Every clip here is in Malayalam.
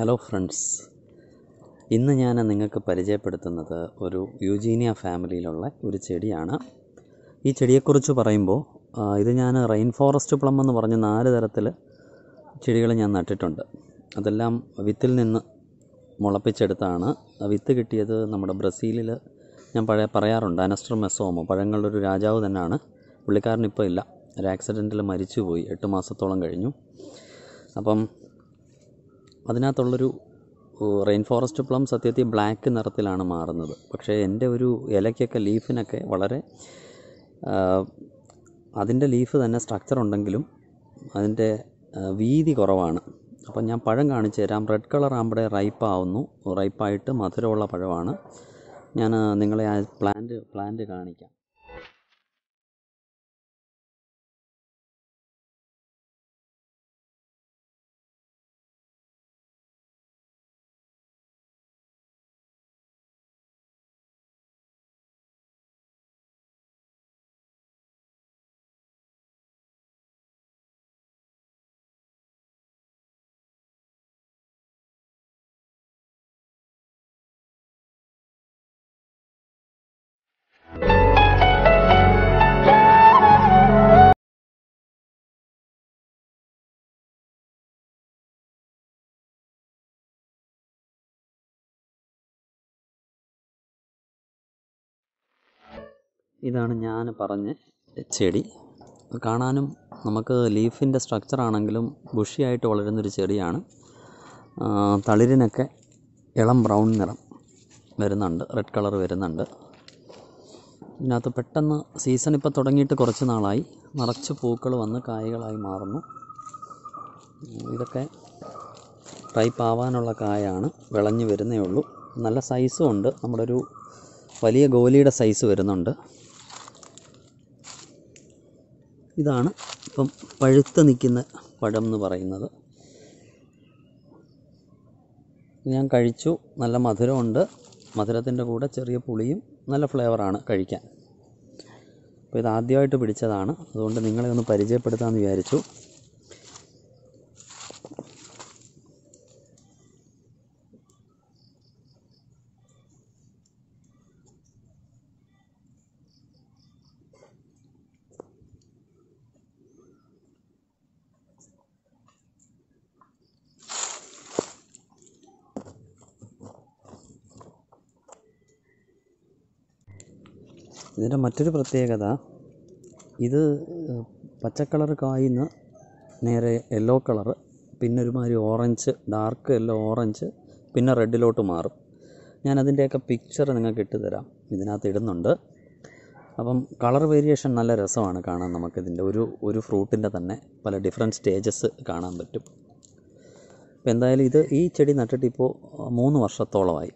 ഹലോ ഫ്രണ്ട്സ് ഇന്ന് ഞാൻ നിങ്ങൾക്ക് പരിചയപ്പെടുത്തുന്നത് ഒരു യൂജീനിയ ഫാമിലിയിലുള്ള ഒരു ചെടിയാണ് ഈ ചെടിയെക്കുറിച്ച് പറയുമ്പോൾ ഇത് ഞാൻ റെയിൻ ഫോറസ്റ്റ് പ്ലം എന്ന് പറഞ്ഞ് നാല് തരത്തിൽ ചെടികൾ ഞാൻ നട്ടിട്ടുണ്ട് അതെല്ലാം വിത്തിൽ നിന്ന് മുളപ്പിച്ചെടുത്താണ് വിത്ത് കിട്ടിയത് നമ്മുടെ ബ്രസീലിൽ ഞാൻ പഴയ പറയാറുണ്ട് അനസ്റ്റർ മെസോമോ പഴങ്ങളുടെ ഒരു രാജാവ് തന്നെയാണ് പുള്ളിക്കാരനിപ്പോൾ ഇപ്പോൾ ഇല്ല ഒരു ആക്സിഡൻറ്റിൽ മരിച്ചുപോയി എട്ട് മാസത്തോളം കഴിഞ്ഞു അപ്പം അതിനകത്തുള്ളൊരു റെയിൻ ഫോറസ്റ്റ് പ്ലം സത്യത്തിൽ ബ്ലാക്ക് നിറത്തിലാണ് മാറുന്നത് പക്ഷേ എൻ്റെ ഒരു ഇലയ്ക്കൊക്കെ ലീഫിനൊക്കെ വളരെ അതിൻ്റെ ലീഫ് തന്നെ സ്ട്രക്ചർ ഉണ്ടെങ്കിലും അതിൻ്റെ വീതി കുറവാണ് അപ്പം ഞാൻ പഴം കാണിച്ചു തരാം റെഡ് കളർ ആകുമ്പോഴേ ആവുന്നു റൈപ്പായിട്ട് മധുരമുള്ള പഴമാണ് ഞാൻ നിങ്ങളെ ആ പ്ലാന്റ് പ്ലാന്റ് കാണിക്കാം ഇതാണ് ഞാൻ പറഞ്ഞ ചെടി കാണാനും നമുക്ക് ലീഫിൻ്റെ സ്ട്രക്ചർ ആണെങ്കിലും ബുഷിയായിട്ട് വളരുന്നൊരു ചെടിയാണ് തളിരിനൊക്കെ ഇളം ബ്രൗൺ നിറം വരുന്നുണ്ട് റെഡ് കളർ വരുന്നുണ്ട് ഇതിനകത്ത് പെട്ടെന്ന് സീസൺ ഇപ്പോൾ തുടങ്ങിയിട്ട് കുറച്ച് നാളായി നിറച്ച് പൂക്കൾ വന്ന് കായകളായി മാറുന്നു ഇതൊക്കെ ടൈപ്പ് ആവാനുള്ള കായാണ് വിളഞ്ഞു വരുന്നേ ഉള്ളൂ നല്ല സൈസും ഉണ്ട് നമ്മുടെ ഒരു വലിയ ഗോലിയുടെ സൈസ് വരുന്നുണ്ട് ഇതാണ് ഇപ്പം പഴുത്ത് നിൽക്കുന്ന പഴം എന്ന് പറയുന്നത് ഞാൻ കഴിച്ചു നല്ല മധുരമുണ്ട് മധുരത്തിൻ്റെ കൂടെ ചെറിയ പുളിയും നല്ല ഫ്ലേവറാണ് കഴിക്കാൻ അപ്പോൾ ഇത് ആദ്യമായിട്ട് പിടിച്ചതാണ് അതുകൊണ്ട് നിങ്ങളെ ഒന്ന് പരിചയപ്പെടുത്താമെന്ന് വിചാരിച്ചു ഇതിൻ്റെ മറ്റൊരു പ്രത്യേകത ഇത് പച്ച കായുന്ന നേരെ യെല്ലോ കളർ പിന്നെ ഒരുമാതിരി ഓറഞ്ച് ഡാർക്ക് യെല്ലോ ഓറഞ്ച് പിന്നെ റെഡിലോട്ട് മാറും ഞാൻ അതിൻ്റെയൊക്കെ പിക്ചർ നിങ്ങൾക്ക് ഇട്ട് തരാം ഇതിനകത്ത് ഇടുന്നുണ്ട് അപ്പം കളർ വേരിയേഷൻ നല്ല രസമാണ് കാണാൻ നമുക്കിതിൻ്റെ ഒരു ഒരു ഫ്രൂട്ടിൻ്റെ തന്നെ പല ഡിഫറെൻറ്റ് സ്റ്റേജസ് കാണാൻ പറ്റും അപ്പോൾ എന്തായാലും ഇത് ഈ ചെടി നട്ടിട്ട് ഇപ്പോൾ മൂന്ന് വർഷത്തോളമായി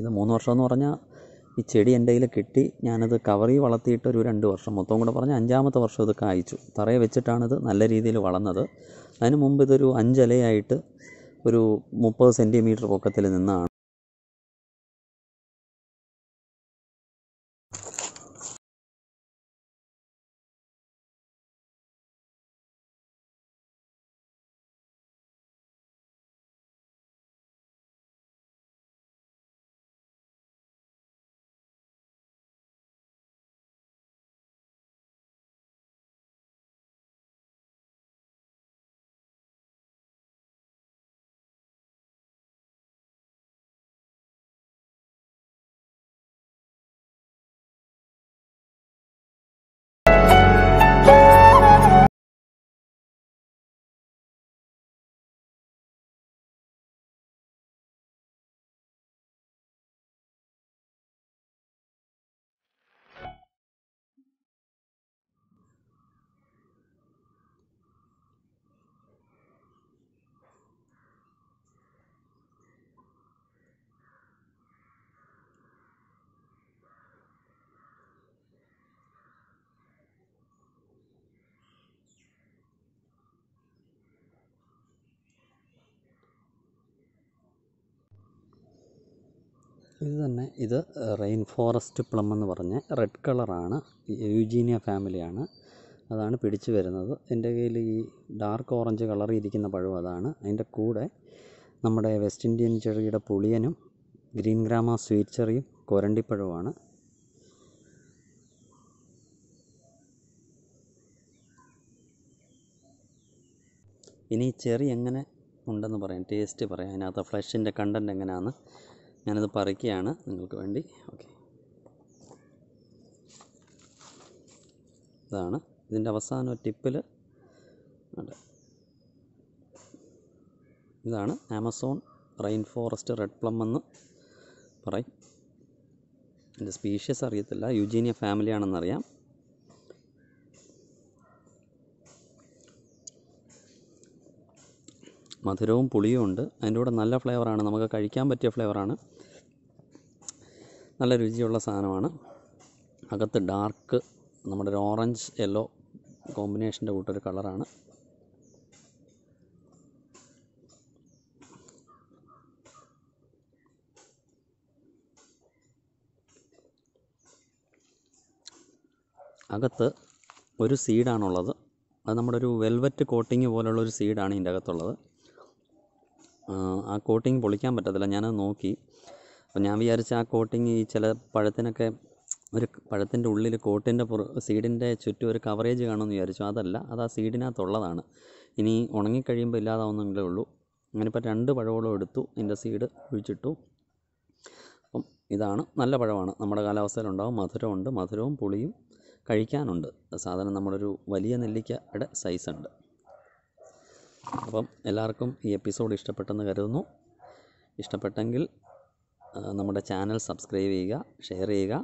ഇത് മൂന്ന് വർഷം എന്ന് പറഞ്ഞാൽ ഈ ചെടി എൻ്റെ കയ്യിൽ കിട്ടി ഞാനത് കവറി വളർത്തിയിട്ട് ഒരു രണ്ട് വർഷം മൊത്തം കൂടെ പറഞ്ഞാൽ അഞ്ചാമത്തെ വർഷം ഇത് കായ്ച്ചു തറയെ വെച്ചിട്ടാണിത് നല്ല രീതിയിൽ വളർന്നത് അതിന് മുമ്പ് ഇതൊരു അഞ്ചിലയായിട്ട് ഒരു മുപ്പത് സെൻറ്റിമീറ്റർ പൊക്കത്തിൽ നിന്നാണ് ഇത് തന്നെ ഇത് റെയിൻ ഫോറസ്റ്റ് പ്ലം എന്ന് പറഞ്ഞ റെഡ് കളറാണ് യൂജീനിയ ഫാമിലിയാണ് അതാണ് പിടിച്ചു വരുന്നത് എൻ്റെ കയ്യിൽ ഈ ഡാർക്ക് ഓറഞ്ച് കളറിൽ ഇരിക്കുന്ന പഴം അതാണ് അതിൻ്റെ കൂടെ നമ്മുടെ വെസ്റ്റ് ഇന്ത്യൻ ചെറിയുടെ പുളിയനും ഗ്രീൻ ഗ്രാമ സ്വീറ്റ് ചെറിയും കൊരണ്ടിപ്പഴവുമാണ് ഇനി ചെറി എങ്ങനെ ഉണ്ടെന്ന് പറയാം ടേസ്റ്റ് പറയാം അതിനകത്ത് ഫ്ലഷിൻ്റെ കണ്ടൻറ്റ് എങ്ങനെയാണെന്ന് ഞാനത് പറയുകയാണ് നിങ്ങൾക്ക് വേണ്ടി ഓക്കെ ഇതാണ് ഇതിൻ്റെ അവസാന ടിപ്പിൽ ഇതാണ് Amazon rain forest red plum എന്ന് പറയും എൻ്റെ സ്പീഷ്യസ് അറിയത്തില്ല യുജീനിയ ഫാമിലി മധുരവും പുളിയും ഉണ്ട് അതിൻ്റെ കൂടെ നല്ല ഫ്ലേവറാണ് നമുക്ക് കഴിക്കാൻ പറ്റിയ ഫ്ലേവറാണ് നല്ല രുചിയുള്ള സാധനമാണ് അകത്ത് ഡാർക്ക് നമ്മുടെ ഒരു ഓറഞ്ച് യെല്ലോ കോമ്പിനേഷൻ്റെ കൂട്ടൊരു കളറാണ് അകത്ത് ഒരു സീഡാണുള്ളത് അത് നമ്മുടെ ഒരു വെൽവെറ്റ് കോട്ടിങ് പോലുള്ള ഒരു സീഡാണ് ഇതിൻ്റെ അകത്തുള്ളത് ആ കോട്ടിങ് പൊളിക്കാൻ പറ്റത്തില്ല ഞാനത് നോക്കി അപ്പോൾ ഞാൻ വിചാരിച്ച ആ കോട്ടിങ് ഈ ചില പഴത്തിനൊക്കെ ഒരു പഴത്തിൻ്റെ ഉള്ളിൽ കോട്ടിൻ്റെ പുറ സീഡിൻ്റെ ചുറ്റും ഒരു കവറേജ് കാണുമെന്ന് വിചാരിച്ചു അതല്ല അത് ആ സീഡിനകത്തുള്ളതാണ് ഇനി ഉണങ്ങിക്കഴിയുമ്പോൾ ഇല്ലാതാവുന്നെങ്കിലേ ഉള്ളൂ അങ്ങനെ അങ്ങനിപ്പോൾ രണ്ട് പഴവോളം എടുത്തു ഇതിൻ്റെ സീഡ് ഒഴിച്ചിട്ടു അപ്പം ഇതാണ് നല്ല പഴമാണ് നമ്മുടെ കാലാവസ്ഥയിലുണ്ടാവും മധുരമുണ്ട് മധുരവും പുളിയും കഴിക്കാനുണ്ട് സാധനം നമ്മളൊരു വലിയ നെല്ലിക്കയുടെ ഉണ്ട് അപ്പം എല്ലാവർക്കും ഈ എപ്പിസോഡ് ഇഷ്ടപ്പെട്ടെന്ന് കരുതുന്നു ഇഷ്ടപ്പെട്ടെങ്കിൽ നമ്മുടെ ചാനൽ സബ്സ്ക്രൈബ് ചെയ്യുക ഷെയർ ചെയ്യുക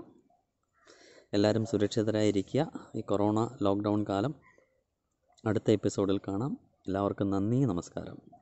എല്ലാവരും സുരക്ഷിതരായിരിക്കുക ഈ കൊറോണ ലോക്ക്ഡൗൺ കാലം അടുത്ത എപ്പിസോഡിൽ കാണാം എല്ലാവർക്കും നന്ദി നമസ്കാരം